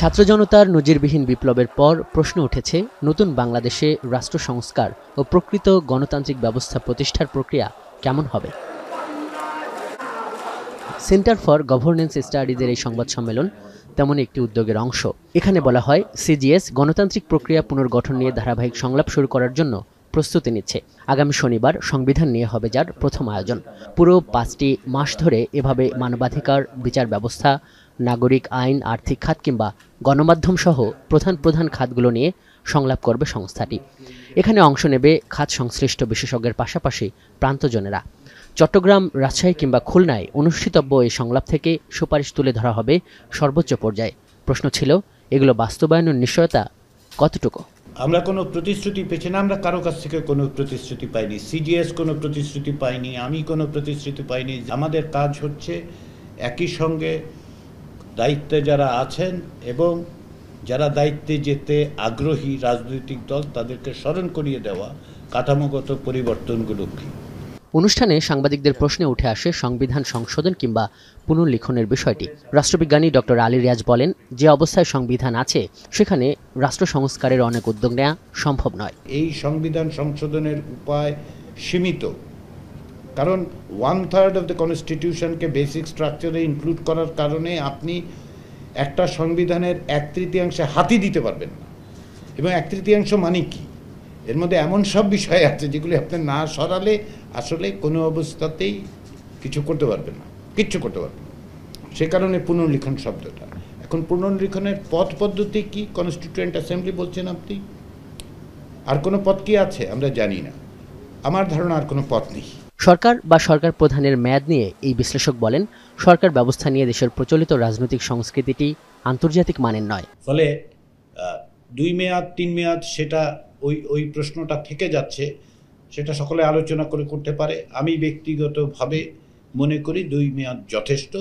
ছাত্র জনতার নজিরবিহীন বিপ্লবের পর প্রশ্ন উঠেছে নতুন বাংলাদেশে রাষ্ট্র সংস্কার ও প্রকৃত গণতান্ত্রিক ব্যবস্থা প্রতিষ্ঠার প্রক্রিয়া কেমন হবে সেন্টার ফর গভর্নেন্স স্টাডিজের এই সংবাদ সম্মেলন তেমন একটি উদ্যোগের অংশ এখানে বলা হয় সিজিএস গণতান্ত্রিক প্রক্রিয়া পুনর্গঠন নিয়ে ধারাবাহিক সংলাপ শুরু করার জন্য প্রস্তুতি নিচ্ছে আগামী শনিবার সংবিধান নিয়ে হবে যার প্রথম আয়োজন পুরো পাঁচটি মাস ধরে এভাবে মানবাধিকার বিচার ব্যবস্থা নাগরিক আইন আর্থিক খাত কিংবা গণমাধ্যমসহ প্রধান প্রধান খাতগুলো নিয়ে সংলাপ করবে সংস্থাটি এখানে অংশ নেবে খাত সংশ্লিষ্ট বিশেষজ্ঞের পাশাপাশি প্রান্তজনেরা চট্টগ্রাম রাজশাহী কিংবা খুলনায় অনুষ্ঠিতব্য এই সংলাপ থেকে সুপারিশ তুলে ধরা হবে সর্বোচ্চ পর্যায়ে প্রশ্ন ছিল এগুলো বাস্তবায়নের নিশ্চয়তা কতটুকু আমরা কোনো প্রতিশ্রুতি পেছি না আমরা কারো কাছ থেকে কোনো প্রতিশ্রুতি পাইনি সিডিএস কোনো প্রতিশ্রুতি পাইনি আমি কোনো প্রতিশ্রুতি পাইনি আমাদের কাজ হচ্ছে একই সঙ্গে দায়িত্বে যারা আছেন এবং যারা দায়িত্বে যেতে আগ্রহী রাজনৈতিক দল তাদেরকে স্মরণ করিয়ে দেওয়া কাঠামোগত পরিবর্তনগুলো কী অনুষ্ঠানে সাংবাদিকদের প্রশ্নে উঠে আসে সংবিধান সংশোধন কিংবা পুনর্লিখনের বিষয়টি রাষ্ট্রবিজ্ঞানী ডক্টর আলী রিয়াজ বলেন যে অবস্থায় সংবিধান আছে সেখানে রাষ্ট্র সংস্কারের অনেক উদ্যোগ নেওয়া সম্ভব নয় এই সংবিধান সংশোধনের উপায় সীমিত কারণ ওয়ান থার্ড অফ দ্য কনস্টিটিউশনকে বেসিক স্ট্রাকচারে ইনক্লুড করার কারণে আপনি একটা সংবিধানের এক তৃতীয়াংশে হাতি দিতে পারবেন না এবং এক তৃতীয়াংশ মানে কি এর মধ্যে এমন সব বিষয় আছে যেগুলি আপনি না সরালে আসলে কোনো অবস্থাতেই কিছু করতে পারবেন না কিচ্ছু করতে পারবেন সে কারণে পুনর্লিখন শব্দটা এখন পুনর্লিখনের পথ পদ্ধতি কি কনস্টিটিউয়েন্ট অ্যাসেম্বলি বলছেন আপনি আর কোনো পথ কি আছে আমরা জানি না আমার ধারণা আর কোনো পথ নেই সরকার বা সরকার প্রধানের মেয়াদ নিয়ে এই বিশ্লেষক বলেন সরকার ব্যবস্থা নিয়ে দেশের প্রচলিত রাজনৈতিক সংস্কৃতিটি আন্তর্জাতিক মানের নয় ফলে দুই মেয়াদ তিন মেয়াদ সেটা ওই ওই প্রশ্নটা থেকে যাচ্ছে সেটা সকলে আলোচনা করে করতে পারে আমি ব্যক্তিগতভাবে মনে করি দুই মেয়াদ যথেষ্ট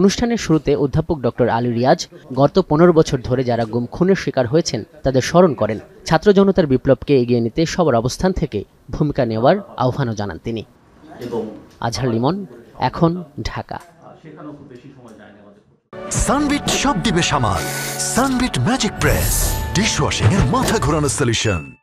অনুষ্ঠানের শুরুতে অধ্যাপক ডক্টর আলী রিয়াজ গত পনেরো বছর ধরে যারা গুম খুনের শিকার হয়েছেন তাদের স্মরণ করেন ছাত্র জনতার বিপ্লবকে এগিয়ে নিতে সবার অবস্থান থেকে ভূমিকা নেওয়ার আহ্বানও জানান তিনি আজহার লিমন এখন ঢাকা সানবিট সব দিবে সামাল সানবিট ম্যাজিক প্রেস ডিশওয়াশিং এর মাথা ঘোরানো সলিউশন